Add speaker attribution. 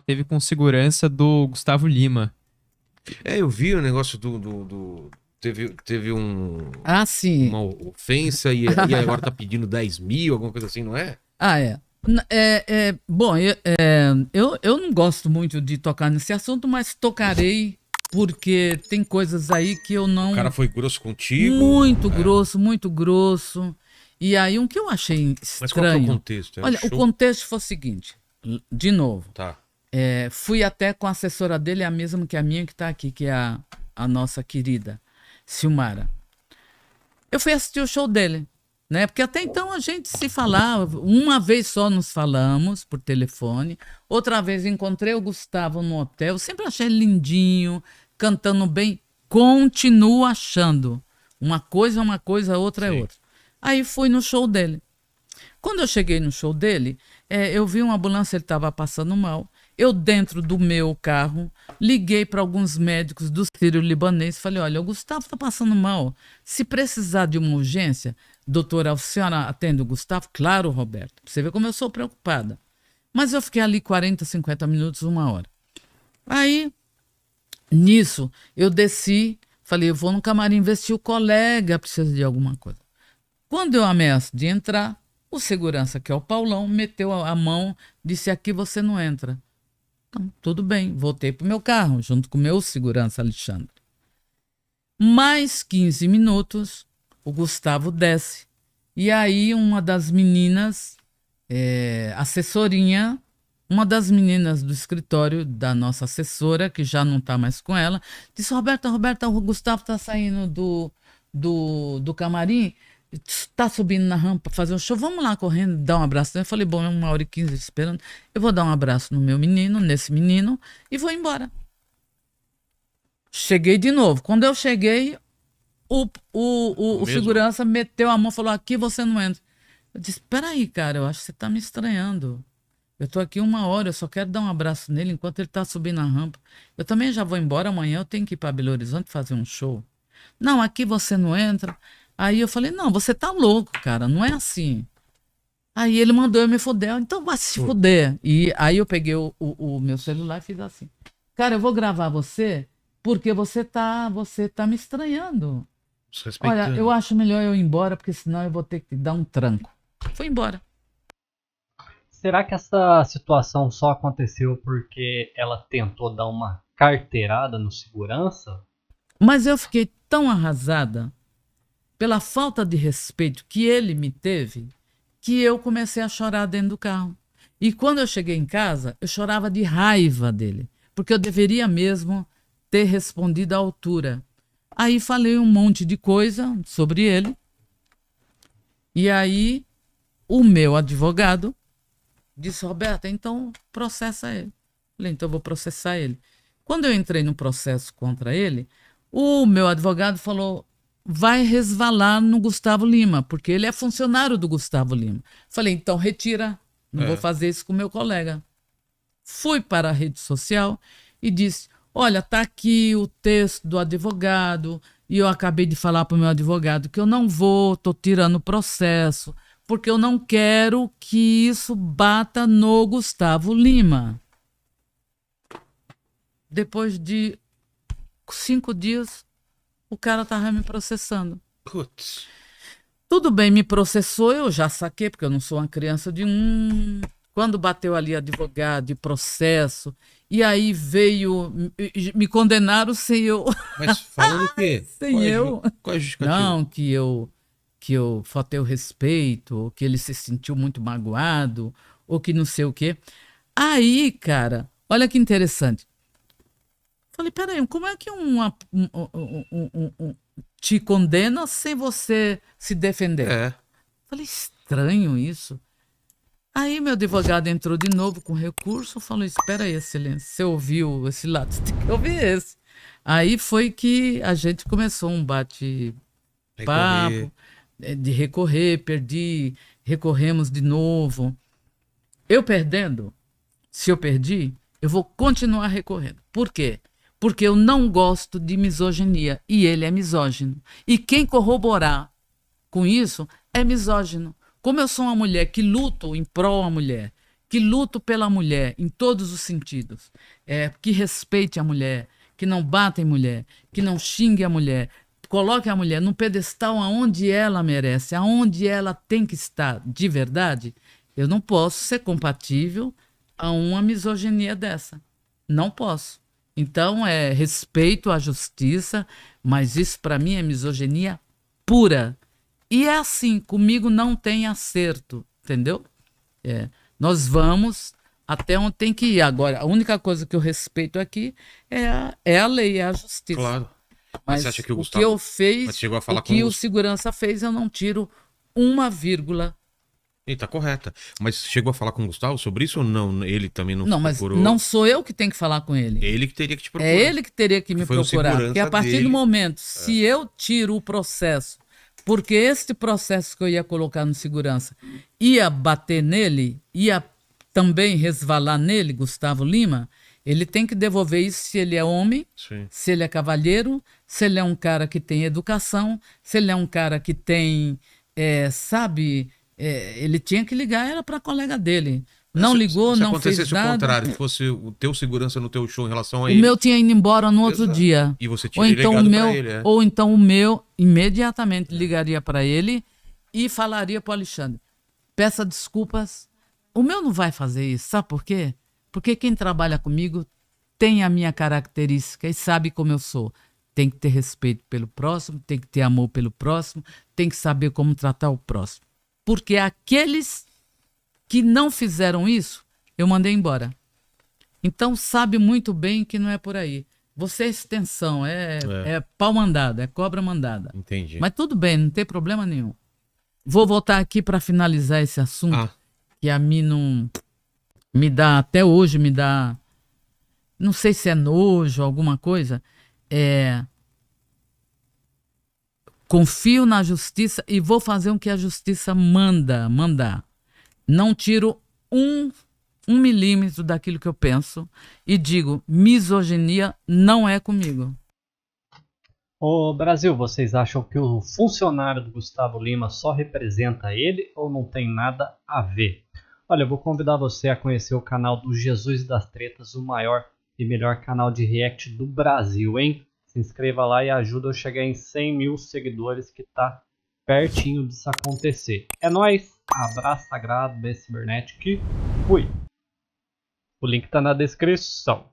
Speaker 1: teve com segurança do Gustavo Lima. É, eu vi o negócio do. do, do... Teve, teve um. Ah, sim. Uma ofensa e, e agora tá pedindo 10 mil, alguma coisa assim, não é? Ah, é. É, é, bom, é, eu, eu não gosto muito de tocar nesse assunto, mas tocarei porque tem coisas aí que eu não. O cara foi grosso contigo? Muito é. grosso, muito grosso. E aí, um que eu achei estranho. Mas qual é o contexto? É Olha, show? o contexto foi o seguinte, de novo. Tá. É, fui até com a assessora dele, a mesma que a minha que está aqui, que é a, a nossa querida Silmara. Eu fui assistir o show dele, né? Porque até então a gente se falava, uma vez só nos falamos por telefone, outra vez encontrei o Gustavo no hotel, sempre achei lindinho, cantando bem, continuo achando. Uma coisa é uma coisa, outra é Sim. é outra. Aí fui no show dele. Quando eu cheguei no show dele, é, eu vi uma ambulância, ele estava passando mal. Eu, dentro do meu carro, liguei para alguns médicos do Sírio Libanês. Falei: olha, o Gustavo está passando mal. Se precisar de uma urgência, doutora senhora atende o Gustavo? Claro, Roberto. Você vê como eu sou preocupada. Mas eu fiquei ali 40, 50 minutos, uma hora. Aí, nisso, eu desci, falei, eu vou no camarim ver se o colega precisa de alguma coisa. Quando eu ameaço de entrar, o segurança, que é o Paulão, meteu a mão, disse, aqui você não entra. Então, tudo bem, voltei para o meu carro, junto com o meu segurança Alexandre. Mais 15 minutos, o Gustavo desce. E aí, uma das meninas, é, assessorinha, uma das meninas do escritório da nossa assessora, que já não está mais com ela, disse: Roberta, Roberta, o Gustavo está saindo do, do, do camarim está subindo na rampa para fazer um show, vamos lá correndo dar um abraço. Eu falei, bom, é uma hora e quinze esperando. Eu vou dar um abraço no meu menino, nesse menino, e vou embora. Cheguei de novo. Quando eu cheguei, o, o, o, é o segurança meteu a mão e falou, aqui você não entra. Eu disse, peraí, cara, eu acho que você está me estranhando. Eu estou aqui uma hora, eu só quero dar um abraço nele enquanto ele está subindo a rampa. Eu também já vou embora amanhã, eu tenho que ir para Belo Horizonte fazer um show. Não, aqui você não entra. Aí eu falei, não, você tá louco, cara, não é assim. Aí ele mandou eu me fuder, então vai se fuder. E aí eu peguei o, o, o, meu celular e fiz assim. Cara, eu vou gravar você porque você tá, você tá me estranhando. Olha, eu acho melhor eu ir embora, porque senão eu vou ter que dar um tranco. Foi embora. Será que essa situação só aconteceu porque ela tentou dar uma carteirada no segurança? Mas eu fiquei tão arrasada pela falta de respeito que ele me teve, que eu comecei a chorar dentro do carro. E quando eu cheguei em casa, eu chorava de raiva dele, porque eu deveria mesmo ter respondido à altura. Aí falei um monte de coisa sobre ele. E aí o meu advogado disse: Roberta, então processa ele. Falei, então eu vou processar ele. Quando eu entrei no processo contra ele, o meu advogado falou: vai resvalar no Gustavo Lima, porque ele é funcionário do Gustavo Lima. Falei, então retira, não é. vou fazer isso com meu colega. Fui para a rede social e disse: Olha, tá aqui o texto do advogado, e eu acabei de falar para o meu advogado que eu não vou, tô tirando o processo, porque eu não quero que isso bata no Gustavo Lima. Depois de cinco dias, o cara tava me processando. Putz. Tudo bem, me processou, eu já saquei, porque eu não sou uma criança de um. Quando bateu ali advogado e processo, e aí veio. Me condenaram sem eu. Mas falando o quê? sem qual é eu. É, qual é a justificativa? Não, que eu. Que eu faltei o respeito, ou que ele se sentiu muito magoado, ou que não sei o quê. Aí, cara, olha que interessante. Falei, peraí, como é que uma, um, um, um, te condena sem você se defender? É. Falei, estranho isso. Aí meu advogado entrou de novo com recurso, falou, espera aí, excelência, você ouviu esse lado, você tem que ouvir esse. Aí foi que a gente começou um bate-papo é, de recorrer, perdi, recorremos de novo. Eu perdendo, se eu perdi, eu vou continuar recorrendo. Por quê? porque eu não gosto de misoginia e ele é misógino. E quem corroborar com isso é misógino. Como eu sou uma mulher que luto em prol da mulher, que luto pela mulher em todos os sentidos, é, que respeite a mulher, que não bata em mulher, que não xingue a mulher, coloque a mulher no pedestal aonde ela merece, aonde ela tem que estar de verdade, eu não posso ser compatível a uma misoginia dessa. Não posso. Então, é respeito à justiça, mas isso para mim é misoginia pura. E é assim, comigo não tem acerto, entendeu? É, nós vamos até onde tem que ir. Agora, a única coisa que eu respeito aqui é a, é a lei, é a justiça. Claro. Mas, mas que o, Gustavo, que eu fiz o que o segurança fez, eu não tiro uma vírgula e tá correta. Mas chegou a falar com o Gustavo sobre isso ou não? Ele também não, não mas procurou? Não sou eu que tenho que falar com ele. Ele que teria que te é procurar. É ele que teria que me procurar. Porque a partir dele. do momento, é. se eu tiro o processo, porque este processo que eu ia colocar no segurança ia bater nele, ia também resvalar nele, Gustavo Lima, ele tem que devolver isso se ele é homem, Sim. se ele é cavalheiro, se ele é um cara que tem educação, se ele é um cara que tem, é, sabe, é, ele tinha que ligar, era para colega dele. Não se, ligou, se não fez nada. Se acontecesse o contrário, fosse o teu segurança no teu show em relação a ele. O meu tinha ido embora no outro Exato. dia. E você tinha ou então o meu, ele, é. Ou então o meu imediatamente ligaria para ele e falaria para o Alexandre, peça desculpas. O meu não vai fazer isso, sabe por quê? Porque quem trabalha comigo tem a minha característica e sabe como eu sou. Tem que ter respeito pelo próximo, tem que ter amor pelo próximo, tem que saber como tratar o próximo. Porque aqueles que não fizeram isso, eu mandei embora. Então sabe muito bem que não é por aí. Você é extensão, é, é. é pau mandado, é cobra mandada. Entendi. Mas tudo bem, não tem problema nenhum. Vou voltar aqui para finalizar esse assunto, ah. que a mim não me dá, até hoje me dá, não sei se é nojo, alguma coisa. É, Confio na justiça e vou fazer o que a justiça manda, mandar. Não tiro um, um milímetro daquilo que eu penso e digo: misoginia não é comigo. Ô Brasil, vocês acham que o funcionário do Gustavo Lima só representa ele ou não tem nada a ver? Olha, eu vou convidar você a conhecer o canal do Jesus das Tretas, o maior e melhor canal de react do Brasil, hein? Se inscreva lá e ajuda eu chegar em 100 mil seguidores que tá pertinho disso acontecer. É nóis, abraço sagrado, bem cibernético fui. O link tá na descrição.